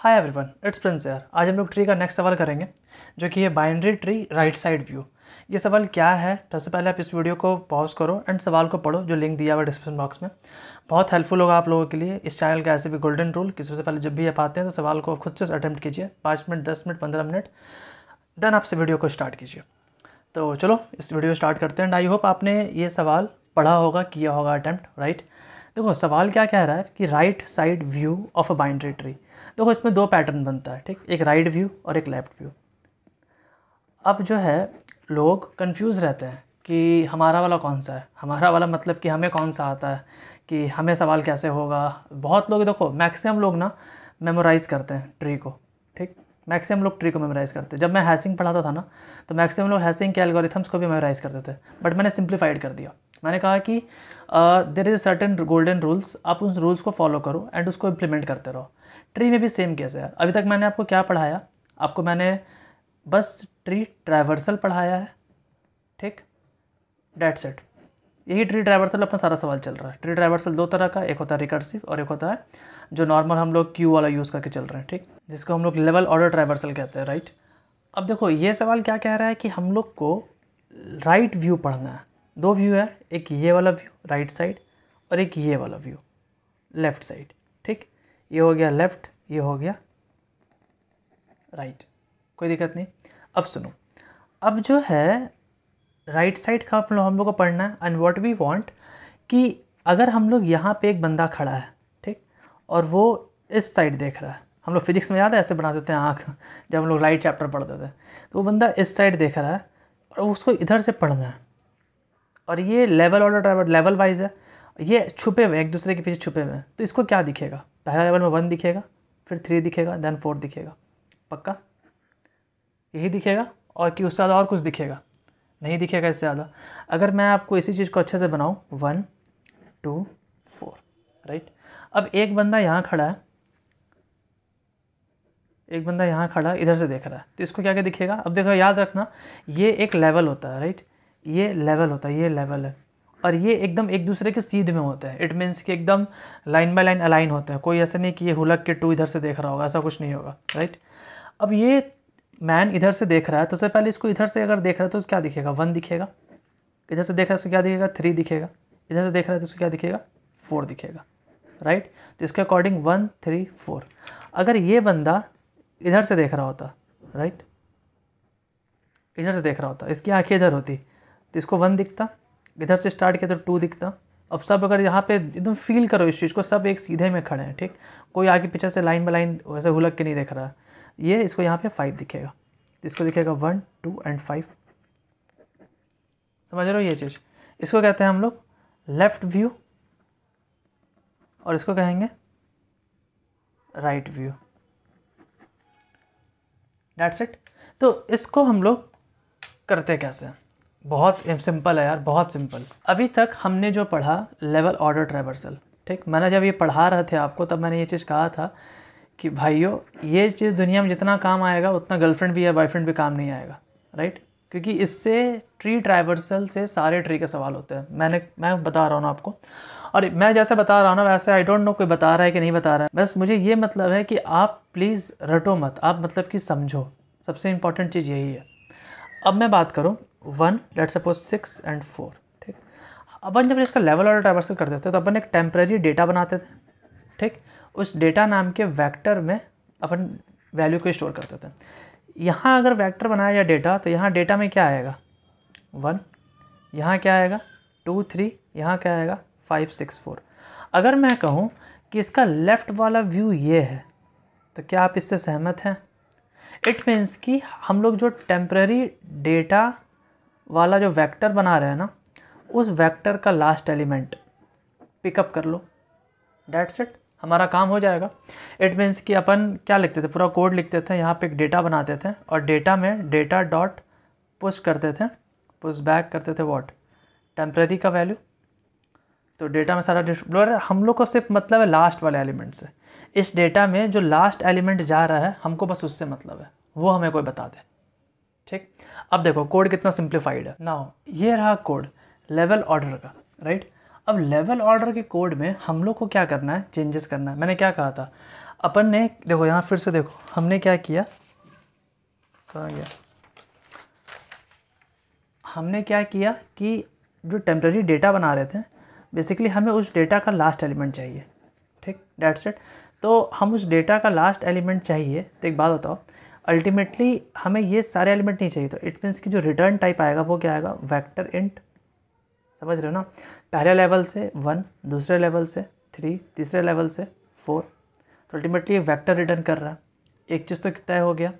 hi everyone it's Prince here आज हम लोग ट्री का नेक्स्ट सवाल करेंगे जो कि है binary tree right side view ये सवाल क्या है सबसे पहले आप इस वीडियो को पॉज करो एंड सवाल को पढ़ो जो लिंक दिया हुआ है डिस्क्रिप्शन बॉक्स में बहुत हेल्पफुल होगा आप लोगों के लिए इस चैनल का ऐसे भी गोल्डन रूल कि सबसे पहले जब भी आप आते हैं तो सवाल को खुद से अटैम्प्ट कीजिए पाँच मिनट दस मिनट पंद्रह मिनट देन आपसे वीडियो को स्टार्ट कीजिए तो चलो इस वीडियो स्टार्ट करते हैं एंड आई होप आपने ये सवाल पढ़ा होगा किया होगा अटैम्प्ट राइट देखो सवाल क्या कह रहा है कि right side view of a boundary tree देखो तो इसमें दो पैटर्न बनता है ठीक एक राइट व्यू और एक लेफ़्ट व्यू अब जो है लोग कंफ्यूज रहते हैं कि हमारा वाला कौन सा है हमारा वाला मतलब कि हमें कौन सा आता है कि हमें सवाल कैसे होगा बहुत लोग देखो मैक्सिमम लोग ना मेमोराइज़ करते हैं ट्री को ठीक मैक्सिमम लोग ट्री को मेमोराइज़ करते जब मैं हैसिंग पढ़ाता था ना तो मैक्सिमम लोग हैसिंग के एल्गोरिथम्स को भी मेमोराइज़ करते थे बट मैंने सिंप्लीफाइड कर दिया मैंने कहा कि there is a certain golden rules आप उन रूल्स को फॉलो करो एंड उसको इम्प्लीमेंट करते रहो ट्री में भी सेम केस है अभी तक मैंने आपको क्या पढ़ाया आपको मैंने बस ट्री ट्रैवर्सल पढ़ाया है ठीक डेट सेट यही ट्री ड्राइवर्सल अपना सारा सवाल चल रहा है ट्री ड्राइवर्सल दो तरह का एक होता है रिकर्सिव और एक होता है जो नॉर्मल हम लोग क्यू वाला यूज़ करके चल रहे हैं ठीक जिसको हम लोग लेवल ऑर्डर ट्राइवर्सल कहते हैं राइट अब देखो ये सवाल क्या कह रहा है कि हम लोग को राइट व्यू पढ़ना है दो व्यू है एक ये वाला व्यू राइट साइड और एक ये वाला व्यू लेफ़्ट साइड ठीक ये हो गया लेफ़्ट ये हो गया राइट कोई दिक्कत नहीं अब सुनो अब जो है राइट साइड का हम लोग को पढ़ना है एंड वॉट वी वॉन्ट कि अगर हम लोग यहाँ पे एक बंदा खड़ा है और वो इस साइड देख रहा है हम लोग फिजिक्स में याद है ऐसे बना देते हैं आँख जब हम लोग राइट चैप्टर पढ़ते थे तो वो बंदा इस साइड देख रहा है और उसको इधर से पढ़ना है और ये level order traversal level wise है ये छुपे हुए एक दूसरे के पीछे छुपे हुए हैं तो इसको क्या दिखेगा पहला लेवल में वन दिखेगा फिर थ्री दिखेगा देन फोर दिखेगा पक्का यही दिखेगा और कि उससे ज़्यादा और कुछ दिखेगा नहीं दिखेगा इससे ज़्यादा अगर मैं आपको इसी चीज़ को अच्छे से बनाऊँ वन टू फोर राइट अब एक बंदा यहाँ खड़ा है एक बंदा यहाँ खड़ा है इधर से देख रहा है तो इसको क्या क्या दिखेगा अब देखो याद रखना ये एक लेवल होता है राइट ये लेवल होता है ये लेवल है और ये एकदम एक दूसरे के सीध में होते हैं इट मीन्स कि एकदम लाइन बाय लाइन अलाइन होते हैं कोई ऐसा नहीं कि ये हुलक के टू इधर से देख रहा होगा ऐसा कुछ नहीं होगा राइट अब ये मैन इधर से देख रहा है तो सबसे पहले इसको इधर से अगर देख रहा है तो क्या दिखेगा वन दिखेगा इधर से देख रहा है उसको तो क्या दिखेगा थ्री दिखेगा इधर से देख रहा है तो उसको क्या दिखेगा फोर दिखेगा राइट तो इसके अकॉर्डिंग वन थ्री फोर अगर ये बंदा इधर से देख रहा होता राइट इधर से देख रहा होता इसकी आंखें इधर होती तो इसको वन दिखता इधर से स्टार्ट किया तो टू दिखता अब सब अगर यहाँ पे एकदम फील करो इस चीज़ को सब एक सीधे में खड़े हैं ठीक कोई आगे पीछे से लाइन बाई लाइन वैसे हुलक के नहीं देख रहा ये इसको यहाँ पे फाइव दिखेगा तो इसको दिखेगा वन टू एंड फाइव समझ रहे हो ये चीज़ इसको कहते हैं हम लोग लेफ़्ट व्यू और इसको कहेंगे राइट व्यू डेट्स इट तो इसको हम लोग करते कैसे बहुत सिंपल है यार बहुत सिंपल अभी तक हमने जो पढ़ा लेवल ऑर्डर ट्रेवर्सल ठीक मैंने जब ये पढ़ा रहे थे आपको तब मैंने ये चीज़ कहा था कि भाइयों ये चीज़ दुनिया में जितना काम आएगा उतना गर्लफ्रेंड भी या बॉयफ्रेंड भी काम नहीं आएगा राइट क्योंकि इससे ट्री ट्राइवर्सल से सारे ट्री के सवाल होते हैं मैंने मैं बता रहा हूँ आपको और मैं जैसे बता रहा हूँ ना वैसे आई डोंट नो कोई बता रहा है कि नहीं बता रहा है बस मुझे ये मतलब है कि आप प्लीज़ रटो मत आप मतलब कि समझो सबसे इम्पॉर्टेंट चीज़ यही है अब मैं बात करूँ one let suppose six and four ठीक अपन जब इसका लेवल और ट्रावर्सल करते थे तो अपन एक टेम्प्रेरी डेटा बनाते थे ठीक उस डेटा नाम के वैक्टर में अपन वैल्यू को स्टोर करते थे यहाँ अगर वैक्टर बनाया या डेटा तो यहाँ डेटा में क्या आएगा वन यहाँ क्या आएगा टू थ्री यहाँ क्या आएगा फाइव सिक्स फोर अगर मैं कहूँ कि इसका लेफ़्ट वाला व्यू ये है तो क्या आप इससे सहमत हैं इट मीन्स कि हम लोग जो टेम्प्रेरी डेटा वाला जो वेक्टर बना रहे हैं ना उस वेक्टर का लास्ट एलिमेंट पिकअप कर लो डैट्स इट हमारा काम हो जाएगा इट मीन्स कि अपन क्या लिखते थे पूरा कोड लिखते थे यहाँ पे एक डेटा बनाते थे और डेटा में डेटा डॉट पुश करते थे पुश बैक करते थे वॉट टेम्प्रेरी का वैल्यू तो डेटा में सारा डिस्प्लोर है हम लोग को सिर्फ मतलब है लास्ट वाले एलिमेंट से इस डेटा में जो लास्ट एलिमेंट जा रहा है हमको बस उससे मतलब है वो हमें कोई बता दे ठीक अब देखो कोड कितना सिंप्लीफाइड है नाउ ये रहा कोड लेवल ऑर्डर का राइट अब लेवल ऑर्डर के कोड में हम लोग को क्या करना है चेंजेस करना है मैंने क्या कहा था अपन ने देखो यहाँ फिर से देखो हमने क्या किया कहाँ गया हमने क्या किया कि जो टेम्प्रेरी डेटा बना रहे थे बेसिकली हमें उस डेटा का लास्ट एलिमेंट चाहिए ठीक डेट सेट तो हम उस डेटा का लास्ट एलिमेंट चाहिए तो एक बात बताओ अल्टीमेटली हमें ये सारे एलिमेंट नहीं चाहिए तो इट मीन्स कि जो रिटर्न टाइप आएगा वो क्या आएगा वैक्टर इंट समझ रहे हो ना पहले लेवल से वन दूसरे लेवल से थ्री तीसरे लेवल से फोर तो अल्टीमेटली ये वैक्टर रिटर्न कर रहा है एक चीज़ तो तय हो गया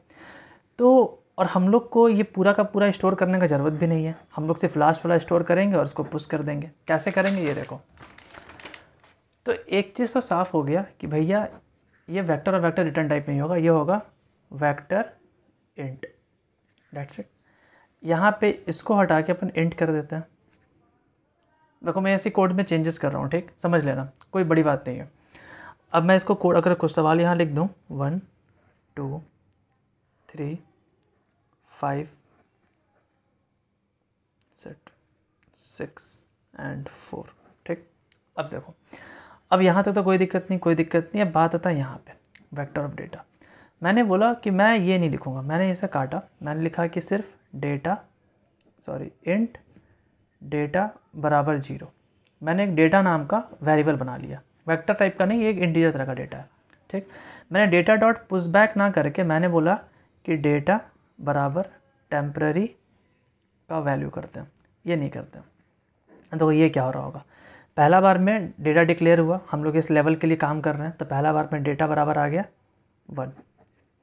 तो और हम लोग को ये पूरा का पूरा स्टोर करने का ज़रूरत भी नहीं है हम लोग सिर्फ लास्ट वाला स्टोर करेंगे और उसको पुश कर देंगे कैसे करेंगे ये देखो तो एक चीज़ तो साफ़ हो गया कि भैया ये वेक्टर और वेक्टर रिटर्न टाइप नहीं होगा ये होगा वेक्टर इंट डेट्स इट यहाँ पे इसको हटा के अपन इंट कर देते हैं देखो मैं ऐसे कोड में चेंजेस कर रहा हूँ ठीक समझ लेना कोई बड़ी बात नहीं है अब मैं इसको कोड अगर कुछ सवाल यहाँ लिख दूँ one two three five set six and four ठीक अब देखो अब यहाँ तक तो कोई दिक्कत नहीं कोई दिक्कत नहीं अब बात आता है यहाँ पे वेक्टर ऑफ डेटा मैंने बोला कि मैं ये नहीं लिखूँगा मैंने इसे काटा मैंने लिखा कि सिर्फ डेटा सॉरी इंट डेटा बराबर जीरो मैंने एक डेटा नाम का वेरिएबल बना लिया वेक्टर टाइप का नहीं एक इंटीजर तरह का डेटा है ठीक मैंने डेटा डॉट पुशबैक ना करके मैंने बोला कि डेटा बराबर टेम्प्ररी का वैल्यू करते हैं ये नहीं करते हैं तो ये क्या हो रहा होगा पहला बार में डेटा डिक्लेयर हुआ हम लोग इस लेवल के लिए काम कर रहे हैं तो पहला बार में डेटा बराबर आ गया वन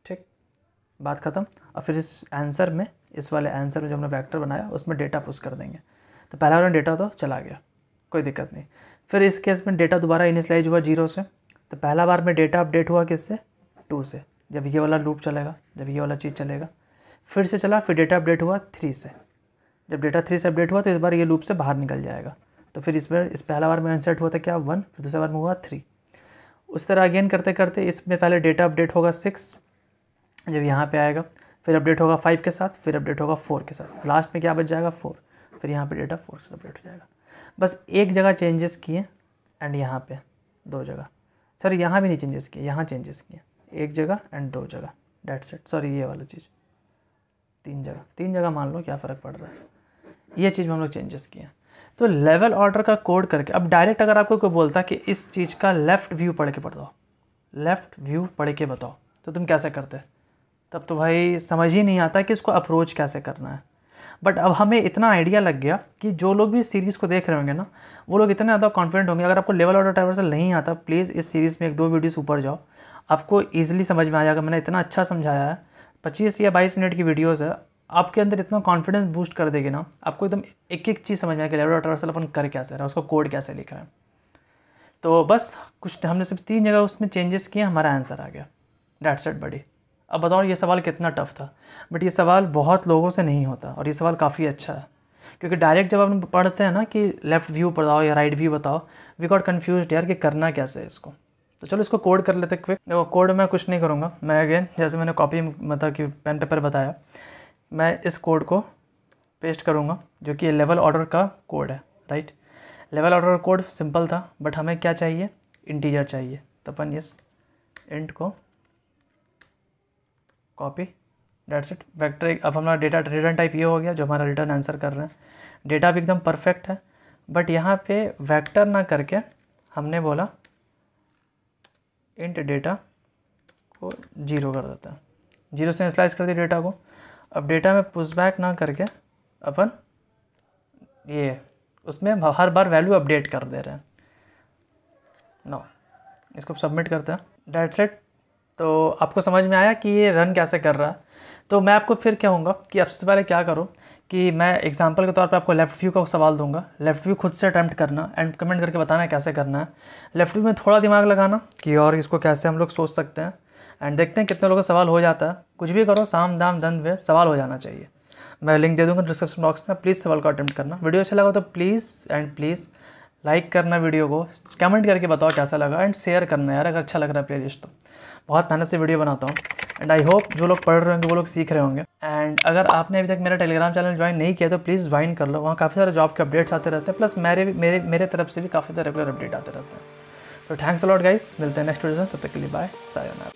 ठीक बात ख़त्म और फिर इस आंसर में इस वाले आंसर में जो हमने वैक्टर बनाया उसमें डेटा पुश कर देंगे तो पहला बार में डेटा तो चला गया कोई दिक्कत नहीं फिर इस केस में डेटा दोबारा इनिशलाइज हुआ जीरो से तो पहला बार में डेटा अपडेट हुआ किससे टू से जब ये वाला लूप चलेगा जब ये वाला चीज़ चलेगा फिर से चला फिर डेटा अपडेट हुआ थ्री से जब डेटा थ्री से अपडेट हुआ तो इस बार ये लूप से बाहर निकल जाएगा तो फिर इस बार इस पहला बार में इंसर्ट हुआ था क्या वन फिर दूसरे बार में हुआ थ्री उस तरह अगेन करते करते इसमें पहले डेटा अपडेट होगा सिक्स जब यहाँ पे आएगा फिर अपडेट होगा फाइव के साथ फिर अपडेट होगा फोर के साथ तो लास्ट में क्या बच जाएगा फोर फिर यहाँ पे डेटा फोर से अपडेट हो जाएगा बस एक जगह चेंजेस किए एंड यहाँ पे दो जगह सर यहाँ भी नहीं चेंजेस किए यहाँ चेंजेस किए एक जगह एंड दो जगह डेट सेट सॉरी ये वाला चीज़ तीन जगह तीन जगह मान लो क्या फ़र्क पड़ रहा है ये चीज़ में हम लोग चेंजेस किए तो लेवल ऑर्डर का कोड करके अब डायरेक्ट अगर आपको कोई बोलता कि इस चीज़ का लेफ़्ट व्यू पढ़ के बताओ लेफ़्ट व्यू पढ़ के बताओ तो तुम कैसे करते तब तो भाई समझ ही नहीं आता कि इसको अप्रोच कैसे करना है बट अब हमें इतना आइडिया लग गया कि जो लोग भी सीरीज़ को देख रहे होंगे ना वो लोग इतने ज़्यादा कॉन्फिडेंट होंगे अगर आपको लेवल ऑर्डर ट्रैवर्सल नहीं आता प्लीज़ इस सीरीज़ में एक दो वीडियोस ऊपर जाओ आपको ईजिली समझ में आ जाएगा मैंने इतना अच्छा समझाया है पच्चीस या बाईस मिनट की वीडियोज़ है आपके अंदर इतना कॉन्फिडेंस बूस्ट कर देगी ना आपको एकदम एक एक चीज़ समझ में आएगी लेबर ट्रावर्सल अपन कर कैसे रहा है उसका कोड कैसे लिख है तो बस कुछ हमने सिर्फ तीन जगह उसमें चेंजेस किए हमारा आंसर आ गया डैट सेट बड़ी अब बताओ ये सवाल कितना टफ था बट ये सवाल बहुत लोगों से नहीं होता और ये सवाल काफ़ी अच्छा है क्योंकि डायरेक्ट जब हम पढ़ते हैं ना कि लेफ़्ट व्यू पढ़ाओ या राइट व्यू बताओ वी गॉट कन्फ्यूज यार कि करना कैसे है इसको तो चलो इसको कोड कर लेते क्विक देखो कोड मैं कुछ नहीं करूँगा मैं अगेन जैसे मैंने कॉपी मतलब कि पेन पेपर बताया मैं इस कोड को पेस्ट करूँगा जो कि लेवल ऑर्डर का कोड है right level order code simple था बट हमें क्या चाहिए इंटीजर चाहिए तो अपन इस इंट को कॉपी डेट्स इट वैक्टर अब हमारा डेटा रिटर्न टाइप ये हो गया जो हमारा रिटर्न आंसर कर रहे हैं डेटा भी एकदम परफेक्ट है बट यहाँ पे वैक्टर ना करके हमने बोला इंट डेटा को जीरो कर देते हैं जीरो से इंसलाइज कर दिया डेटा को अब डेटा में पुशबैक ना करके अपन ये उसमें हर बार वैल्यू अपडेट कर दे रहे हैं नो इसको सबमिट करते हैं डेट सेट तो आपको समझ में आया कि ये रन कैसे कर रहा है तो मैं आपको फिर कहूँगा कि अब सबसे पहले क्या करूँ कि मैं एग्जांपल के तौर पे आपको लेफ़्ट व्यू का सवाल दूंगा लेफ़्ट व्यू खुद से अटैम्प्ट करना एंड कमेंट करके बताना है कैसे करना है लेफ़्ट व्यू में थोड़ा दिमाग लगाना कि और इसको कैसे हम लोग सोच सकते हैं एंड देखते हैं कितने लोगों का सवाल हो जाता है कुछ भी करो साम दाम धन वे सवाल हो जाना चाहिए मैं लिंक दे दूँगा डिस्क्रिप्शन बॉक्स में प्लीज़ सवाल को अटैम्प्ट करना वीडियो अच्छा लगा तो प्लीज़ एंड प्लीज़ लाइक करना वीडियो को कमेंट करके बताओ कैसा लगा एंड शेयर करना यार अगर अच्छा लग रहा है प्लेलिस्ट तो बहुत मेहनत से वीडियो बनाता हूँ एंड आई होप जो लोग पढ़ रहे होंगे वो लोग सीख रहे होंगे एंड अगर आपने अभी तक मेरा टेलीग्राम चैनल ज्वाइन नहीं किया तो प्लीज़ ज्वाइन कर लो वहाँ काफ़ी सारे जॉब के अपडेट्स आते रहते हैं प्लस मेरे मेरे मेरे तरफ से भी काफ़ी सारे रेगुलर अपडेट आते रहते हैं तो थैंक्स अलॉट गाइस मिलते हैं नेक्स्ट वीडियो में तब तक के लिए बाय सायोनारा